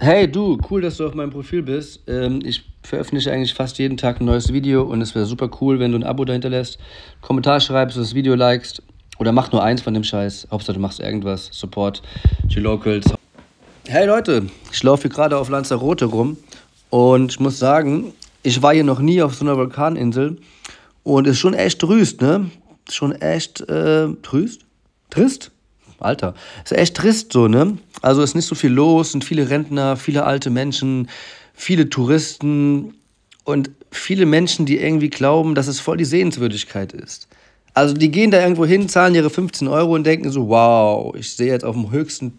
Hey du, cool, dass du auf meinem Profil bist. Ähm, ich veröffentliche eigentlich fast jeden Tag ein neues Video und es wäre super cool, wenn du ein Abo dahinter lässt, Kommentar schreibst, das Video likest oder mach nur eins von dem Scheiß. Hauptsache du machst irgendwas. Support die Locals. Hey Leute, ich laufe hier gerade auf Lanzarote rum und ich muss sagen, ich war hier noch nie auf so einer Vulkaninsel und ist schon echt trüst, ne? Schon echt äh, trüst? Trist? Alter. Ist echt trist so, ne? Also ist nicht so viel los, sind viele Rentner, viele alte Menschen, viele Touristen und viele Menschen, die irgendwie glauben, dass es voll die Sehenswürdigkeit ist. Also die gehen da irgendwo hin, zahlen ihre 15 Euro und denken so, wow, ich sehe jetzt auf dem höchsten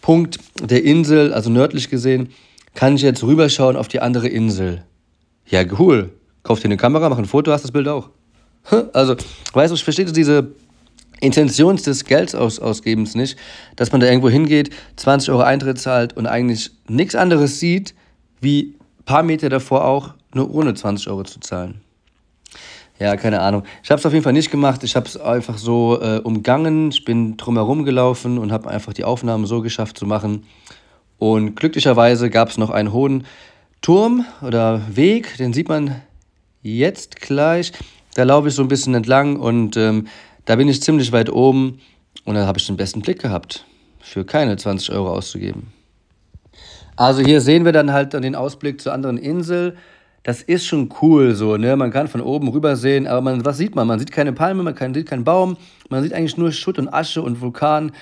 Punkt der Insel, also nördlich gesehen, kann ich jetzt rüberschauen auf die andere Insel. Ja, cool. Kauf dir eine Kamera, mach ein Foto, hast das Bild auch. Also, weißt du, ich verstehe diese Intention des Geldausgebens nicht, dass man da irgendwo hingeht, 20 Euro Eintritt zahlt und eigentlich nichts anderes sieht, wie ein paar Meter davor auch, nur ohne 20 Euro zu zahlen. Ja, keine Ahnung. Ich habe es auf jeden Fall nicht gemacht. Ich habe es einfach so äh, umgangen. Ich bin drumherum gelaufen und habe einfach die Aufnahmen so geschafft zu machen. Und glücklicherweise gab es noch einen hohen Turm oder Weg. Den sieht man jetzt gleich. Da laufe ich so ein bisschen entlang und ähm, da bin ich ziemlich weit oben und da habe ich den besten Blick gehabt, für keine 20 Euro auszugeben. Also hier sehen wir dann halt den Ausblick zur anderen Insel. Das ist schon cool so, ne? Man kann von oben rüber sehen, aber man, was sieht man? Man sieht keine Palme, man kann, sieht keinen Baum, man sieht eigentlich nur Schutt und Asche und Vulkan,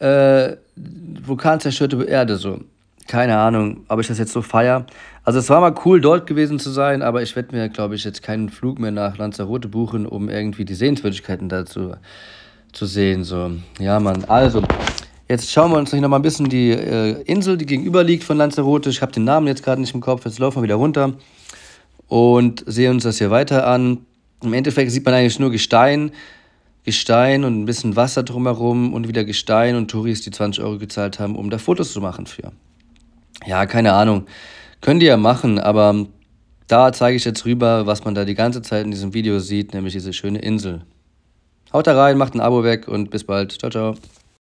äh, vulkanzerstörte Erde so keine Ahnung, ob ich das jetzt so feier. Also es war mal cool, dort gewesen zu sein, aber ich werde mir, glaube ich, jetzt keinen Flug mehr nach Lanzarote buchen, um irgendwie die Sehenswürdigkeiten dazu zu sehen. So, ja, Mann. Also, jetzt schauen wir uns noch mal ein bisschen die äh, Insel, die gegenüberliegt von Lanzarote. Ich habe den Namen jetzt gerade nicht im Kopf. Jetzt laufen wir wieder runter und sehen uns das hier weiter an. Im Endeffekt sieht man eigentlich nur Gestein. Gestein und ein bisschen Wasser drumherum und wieder Gestein und Touris, die 20 Euro gezahlt haben, um da Fotos zu machen für ja, keine Ahnung. Könnt ihr ja machen, aber da zeige ich jetzt rüber, was man da die ganze Zeit in diesem Video sieht, nämlich diese schöne Insel. Haut da rein, macht ein Abo weg und bis bald. Ciao, ciao.